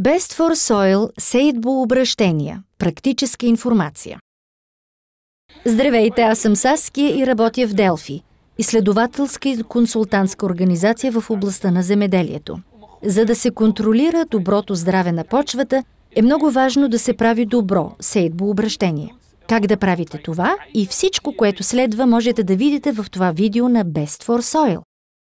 Best for Soil – обращения. Практическа информация. Здравейте, аз съм Саския и работя в Делфи, изследователска и консултантска организация в областта на земеделието. За да се контролира доброто здраве на почвата, е много важно да се прави добро обращение. Как да правите това и всичко, което следва, можете да видите в това видео на Best for Soil.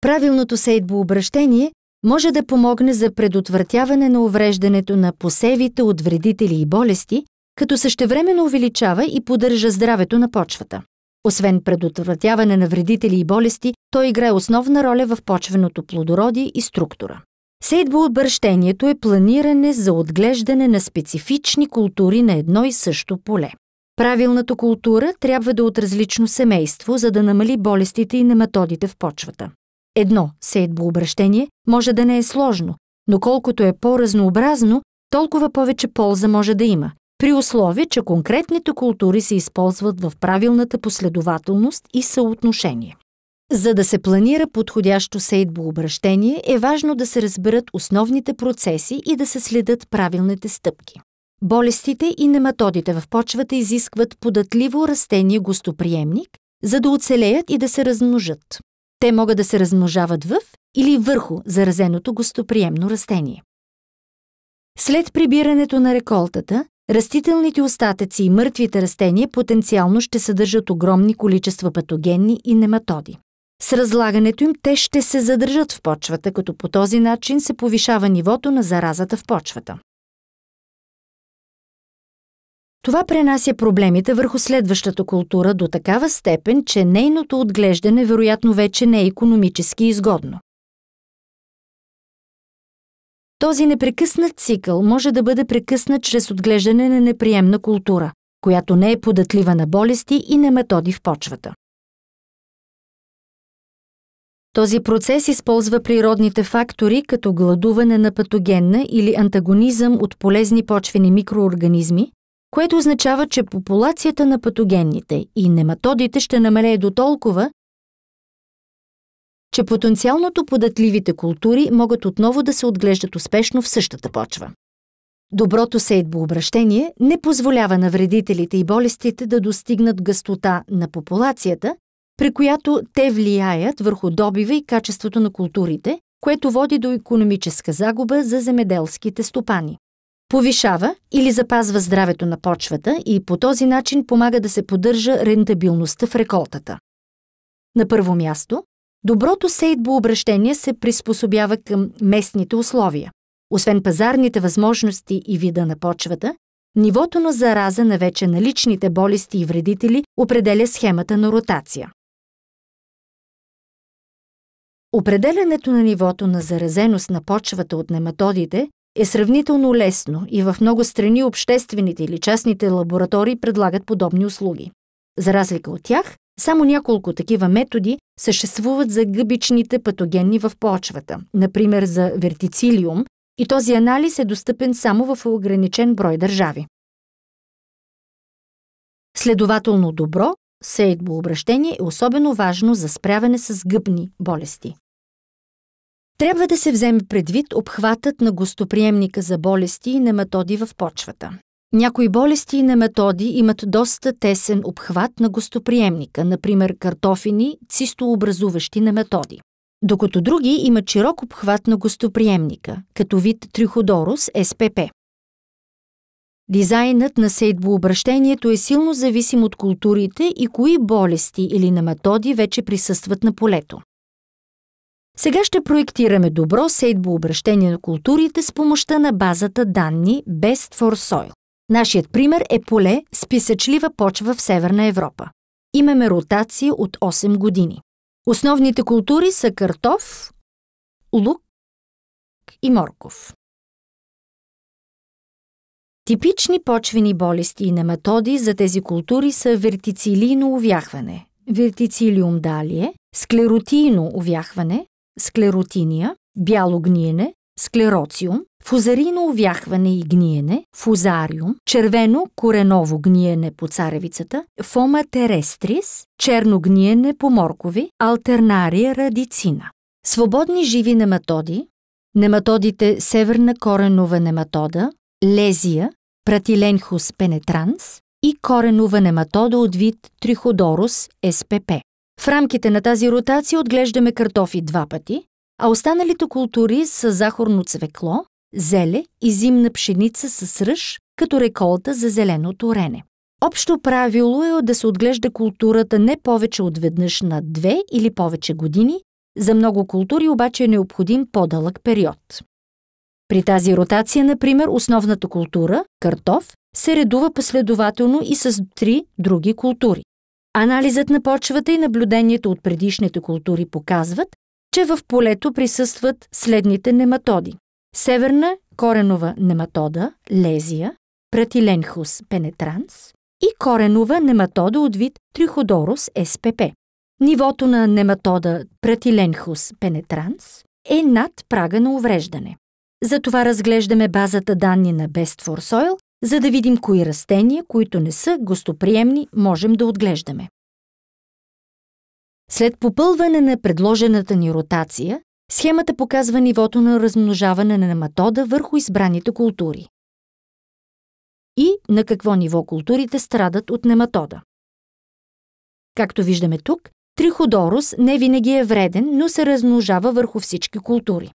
Правилното обращение – може да помогне за предотвратяване на увреждането на посевите от вредители и болести, като същевременно увеличава и поддържа здравето на почвата. Освен предотвратяване на вредители и болести, той играе основна роля в почвеното плодородие и структура. Сейдбообръщението е планиране за отглеждане на специфични култури на едно и също поле. Правилната култура трябва да е от различно семейство, за да намали болестите и нематодите в почвата. Едно сеитбообращение може да не е сложно, но колкото е по-разнообразно, толкова повече полза може да има, при условие, че конкретните култури се използват в правилната последователност и съотношение. За да се планира подходящо сеитбообращение, е важно да се разберат основните процеси и да се следят правилните стъпки. Болестите и нематодите в почвата изискват податливо растение гостоприемник, за да оцелеят и да се размножат. Те могат да се размножават в или върху заразеното гостоприемно растение. След прибирането на реколтата, растителните остатъци и мъртвите растения потенциално ще съдържат огромни количества патогенни и нематоди. С разлагането им те ще се задържат в почвата, като по този начин се повишава нивото на заразата в почвата. Това пренася проблемите върху следващата култура до такава степен, че нейното отглеждане вероятно вече не е економически изгодно. Този непрекъснат цикъл може да бъде прекъснат чрез отглеждане на неприемна култура, която не е податлива на болести и на методи в почвата. Този процес използва природните фактори като гладуване на патогенна или антагонизъм от полезни почвени микроорганизми, което означава, че популацията на патогенните и нематодите ще намалее до толкова, че потенциалното податливите култури могат отново да се отглеждат успешно в същата почва. Доброто сейдбообращение не позволява на вредителите и болестите да достигнат гъстота на популацията, при която те влияят върху добива и качеството на културите, което води до економическа загуба за земеделските стопани повишава или запазва здравето на почвата и по този начин помага да се поддържа рентабилността в реколтата. На първо място, доброто сеитбообращение се приспособява към местните условия. Освен пазарните възможности и вида на почвата, нивото на зараза на вече наличните болести и вредители определя схемата на ротация. Определянето на нивото на заразеност на почвата от нематодите е сравнително лесно и в много страни обществените или частните лаборатории предлагат подобни услуги. За разлика от тях, само няколко такива методи съществуват за гъбичните патогенни в почвата, например за вертицилиум, и този анализ е достъпен само в ограничен брой държави. Следователно добро сеитбообращение е особено важно за справяне с гъбни болести. Трябва да се вземе предвид обхватът на гостоприемника за болести и нематоди в почвата. Някои болести и нематоди имат доста тесен обхват на гостоприемника, например картофини, цистообразуващи нематоди. Докато други имат широк обхват на гостоприемника, като вид Триходорус СПП. Дизайнът на сейдбообращението е силно зависим от културите и кои болести или нематоди вече присъстват на полето. Сега ще проектираме добро обращение на културите с помощта на базата данни Best for Soil. Нашият пример е поле с писъчлива почва в Северна Европа. Имаме ротация от 8 години. Основните култури са картоф, лук и морков. Типични почвени болести и нематоди за тези култури са вертицилийно увяхване, вертицилиум далие, склеротийно увяхване, склеротиния, бяло гниене, склероциум, фузарино увяхване и гниене, фузариум, червено кореново гниене по царевицата, фома терестрис, черно гниене по моркови, алтернария радицина. Свободни живи нематоди, нематодите северна коренова нематода, лезия, пратиленхус пенетранс и коренова нематода от вид Триходорус СПП. В рамките на тази ротация отглеждаме картофи два пъти, а останалите култури са захорно цвекло, зеле и зимна пшеница с ръж като реколта за зеленото рене. Общо правило е да се отглежда културата не повече от веднъж на две или повече години, за много култури обаче е необходим по-дълъг период. При тази ротация, например, основната култура, картоф, се редува последователно и с три други култури. Анализът на почвата и наблюдението от предишните култури показват, че в полето присъстват следните нематоди. Северна коренова нематода, лезия, пратиленхус пенетранс и коренова нематода от вид Триходорус СПП. Нивото на нематода пратиленхус пенетранс е над прага на увреждане. Затова разглеждаме базата данни на Best for Soil за да видим кои растения, които не са гостоприемни, можем да отглеждаме. След попълване на предложената ни ротация, схемата показва нивото на размножаване на нематода върху избраните култури. И на какво ниво културите страдат от нематода. Както виждаме тук, триходорус не винаги е вреден, но се размножава върху всички култури.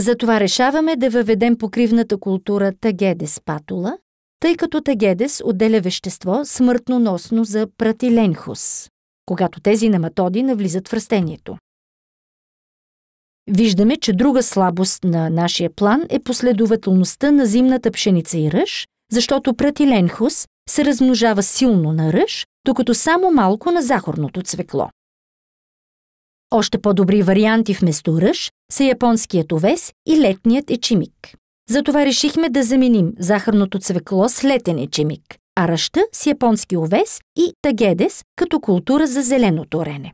Затова решаваме да въведем покривната култура тагедес патула, тъй като тагедес отделя вещество смъртноносно за пратиленхус, когато тези нематоди навлизат в растението. Виждаме, че друга слабост на нашия план е последователността на зимната пшеница и ръж, защото пратиленхус се размножава силно на ръж, докато само малко на захорното цвекло. Още по-добри варианти вместо ръж са японският овес и летният ечимик. Затова решихме да заменим захарното цвекло с летен ечимик, а ръща с японски овес и тагедес като култура за зеленото орене.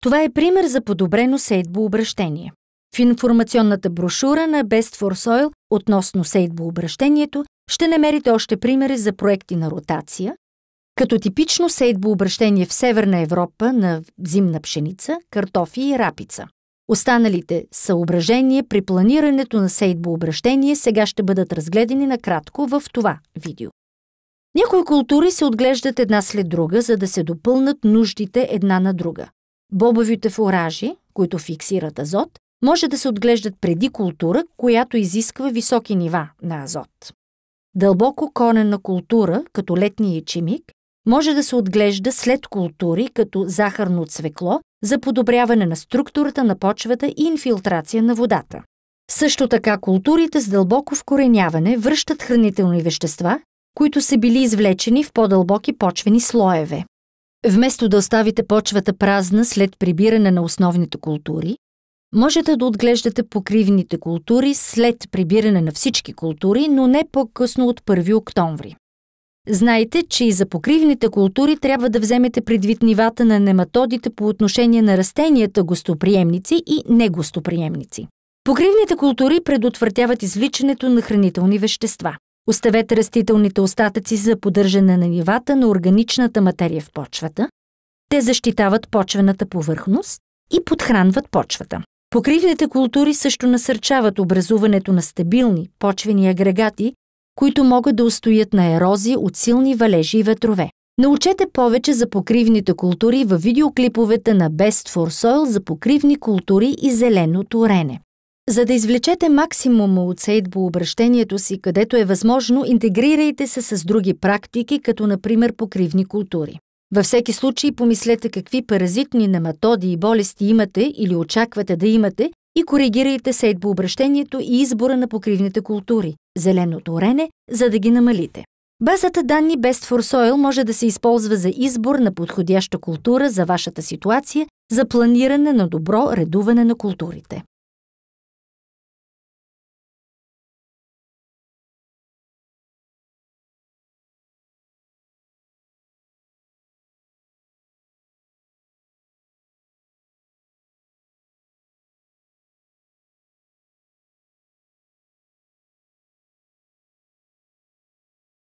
Това е пример за подобрено сейдбообращение. В информационната брошура на Best for Soil относно сейдбообращението ще намерите още примери за проекти на ротация, като типично обращение в Северна Европа на зимна пшеница, картофи и рапица. Останалите съображения при планирането на обращение сега ще бъдат разгледани накратко в това видео. Някои култури се отглеждат една след друга, за да се допълнат нуждите една на друга. Бобовите фуражи, които фиксират азот, може да се отглеждат преди култура, която изисква високи нива на азот. Дълбоко конена култура, като летния ечемик, може да се отглежда след култури, като захарно цвекло, за подобряване на структурата на почвата и инфилтрация на водата. Също така културите с дълбоко вкореняване връщат хранителни вещества, които са били извлечени в по-дълбоки почвени слоеве. Вместо да оставите почвата празна след прибиране на основните култури, можете да отглеждате покривните култури след прибиране на всички култури, но не по-късно от 1 октомври. Знайте, че и за покривните култури трябва да вземете предвид нивата на нематодите по отношение на растенията гостоприемници и негостоприемници. Покривните култури предотвратяват извличането на хранителни вещества. Оставете растителните остатъци за поддържане на нивата на органичната материя в почвата. Те защитават почвената повърхност и подхранват почвата. Покривните култури също насърчават образуването на стабилни почвени агрегати, които могат да устоят на ерозия от силни валежи и ветрове. Научете повече за покривните култури във видеоклиповете на Best for Soil за покривни култури и зелено турене. За да извлечете максимума от сейдбо обращението си, където е възможно, интегрирайте се с други практики, като например покривни култури. Във всеки случай помислете какви паразитни нематоди и болести имате или очаквате да имате и коригирайте сейдбообращението и избора на покривните култури, зеленото орене, за да ги намалите. Базата данни Best for Soil може да се използва за избор на подходяща култура за вашата ситуация, за планиране на добро редуване на културите.